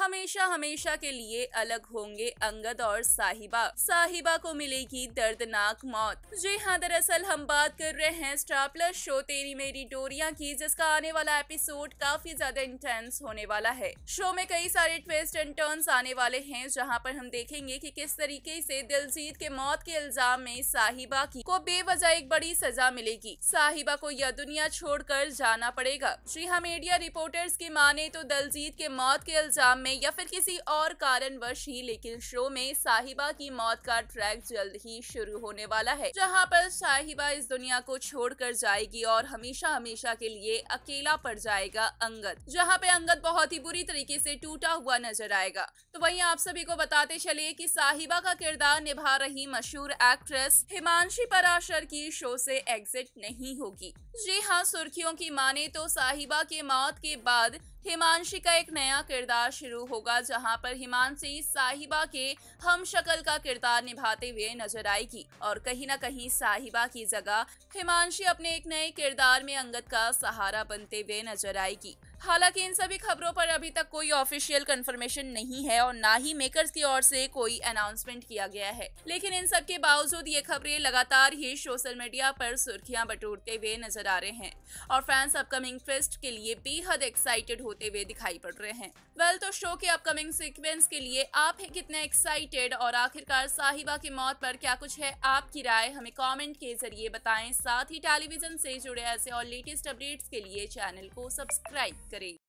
हमेशा हमेशा के लिए अलग होंगे अंगद और साहिबा साहिबा को मिलेगी दर्दनाक मौत जी हाँ दरअसल हम बात कर रहे हैं स्टार प्लस शो तेरी मेरी डोरिया की जिसका आने वाला एपिसोड काफी ज्यादा इंटेंस होने वाला है शो में कई सारे ट्विस्ट एंड टर्न्स आने वाले हैं जहाँ पर हम देखेंगे कि किस तरीके से दिलजीत के मौत के इल्जाम में साहिबा की को बेवजह एक बड़ी सजा मिलेगी साहिबा को यह दुनिया छोड़ जाना पड़ेगा जी हाँ मीडिया रिपोर्टर्स की माने तो दलजीत के मौत के इल्जाम में में या फिर किसी और कारणवश ही लेकिन शो में साहिबा की मौत का ट्रैक जल्द ही शुरू होने वाला है जहाँ पर साहिबा इस दुनिया को छोड़कर जाएगी और हमेशा हमेशा के लिए अकेला पड़ जाएगा अंगद जहाँ पे अंगद बहुत ही बुरी तरीके से टूटा हुआ नजर आएगा तो वहीं आप सभी को बताते चले कि साहिबा का किरदार निभा रही मशहूर एक्ट्रेस हिमांशी पराशर की शो से एग्जिट नहीं होगी जी हाँ सुर्खियों की माने तो साहिबा के मौत के बाद हिमांशी का एक नया किरदार शुरू होगा जहां पर हिमांशी साहिबा के हम शक्ल का किरदार निभाते हुए नजर आएगी और कहीं ना कहीं साहिबा की जगह हिमांशी अपने एक नए किरदार में अंगत का सहारा बनते हुए नजर आएगी हालांकि इन सभी खबरों पर अभी तक कोई ऑफिशियल कंफर्मेशन नहीं है और ना ही मेकर्स की ओर से कोई अनाउंसमेंट किया गया है लेकिन इन सब के बावजूद ये खबरें लगातार ही सोशल मीडिया पर सुर्खियां बटोरते हुए नजर आ रहे हैं और फैंस अपकमिंग फेस्ट के लिए बेहद एक्साइटेड होते हुए दिखाई पड़ रहे हैं वेल तो शो के अपकमिंग सिक्वेंस के लिए आप है कितने एक्साइटेड और आखिरकार साहिबा की मौत पर क्या कुछ है आपकी राय हमें कॉमेंट के जरिए बताए साथ ही टेलीविजन से जुड़े ऐसे और लेटेस्ट अपडेट्स के लिए चैनल को सब्सक्राइब 3.